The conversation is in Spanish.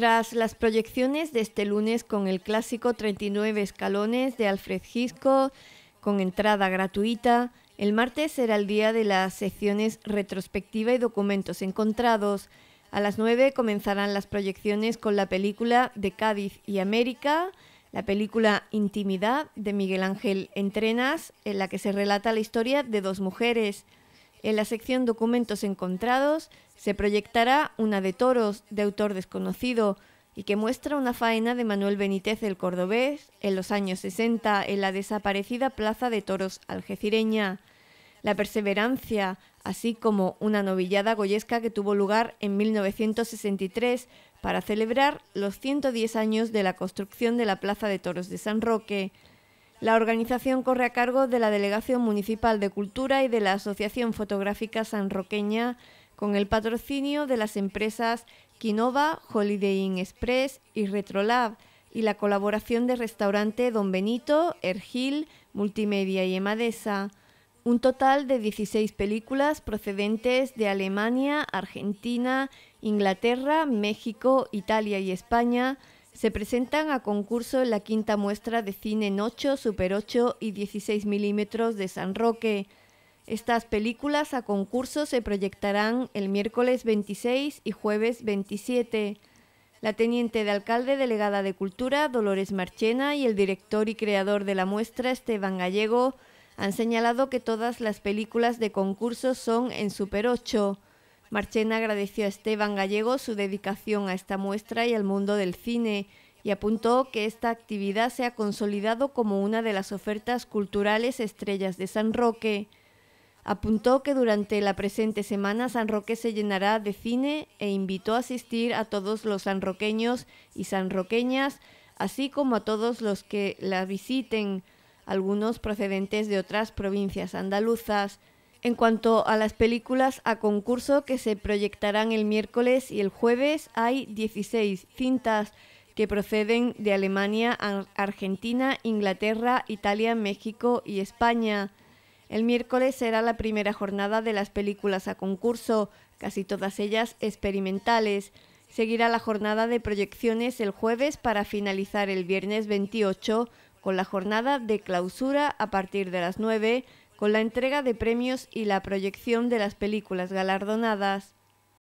Tras las proyecciones de este lunes con el clásico 39 escalones de Alfred Gisco con entrada gratuita, el martes será el día de las secciones retrospectiva y documentos encontrados. A las 9 comenzarán las proyecciones con la película De Cádiz y América, la película Intimidad de Miguel Ángel Entrenas, en la que se relata la historia de dos mujeres. En la sección Documentos encontrados se proyectará una de toros de autor desconocido y que muestra una faena de Manuel Benítez el Cordobés en los años 60 en la desaparecida Plaza de Toros algecireña. La perseverancia, así como una novillada goyesca que tuvo lugar en 1963 para celebrar los 110 años de la construcción de la Plaza de Toros de San Roque. La organización corre a cargo de la Delegación Municipal de Cultura y de la Asociación Fotográfica Sanroqueña con el patrocinio de las empresas Quinova, Holiday Inn Express y Retrolab y la colaboración de restaurante Don Benito, Ergil, Multimedia y Emadesa. Un total de 16 películas procedentes de Alemania, Argentina, Inglaterra, México, Italia y España se presentan a concurso la quinta muestra de cine en 8, Super 8 y 16 milímetros de San Roque. Estas películas a concurso se proyectarán el miércoles 26 y jueves 27. La teniente de alcalde delegada de Cultura, Dolores Marchena, y el director y creador de la muestra, Esteban Gallego, han señalado que todas las películas de concurso son en Super 8. Marchena agradeció a Esteban Gallego su dedicación a esta muestra y al mundo del cine y apuntó que esta actividad se ha consolidado como una de las ofertas culturales estrellas de San Roque. Apuntó que durante la presente semana San Roque se llenará de cine e invitó a asistir a todos los sanroqueños y sanroqueñas, así como a todos los que la visiten, algunos procedentes de otras provincias andaluzas. En cuanto a las películas a concurso que se proyectarán el miércoles y el jueves, hay 16 cintas que proceden de Alemania, Argentina, Inglaterra, Italia, México y España. El miércoles será la primera jornada de las películas a concurso, casi todas ellas experimentales. Seguirá la jornada de proyecciones el jueves para finalizar el viernes 28 con la jornada de clausura a partir de las 9 con la entrega de premios y la proyección de las películas galardonadas.